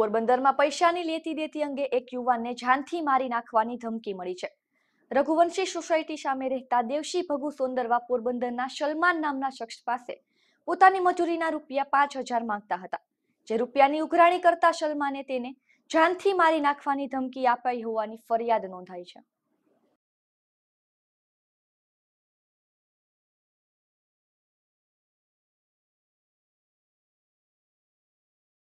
પોરબંદરમાં પૈસાની લેતી દેતી અંગે એક યુવાનને જાનથી મારી નાખવાની ધમકી મળી છે રઘુવંશી સોસાયટી સામે રહેતા દેવશી ભગુ સોંદરવા પોરબંદરના સલમાન નામના શખ્સ પાસે પોતાની મજૂરીના રૂપિયા પાંચ હજાર માંગતા હતા જે રૂપિયાની ઉઘરાણી કરતા સલમાને તેને જાનથી મારી નાખવાની ધમકી અપાઈ હોવાની ફરિયાદ નોંધાઈ છે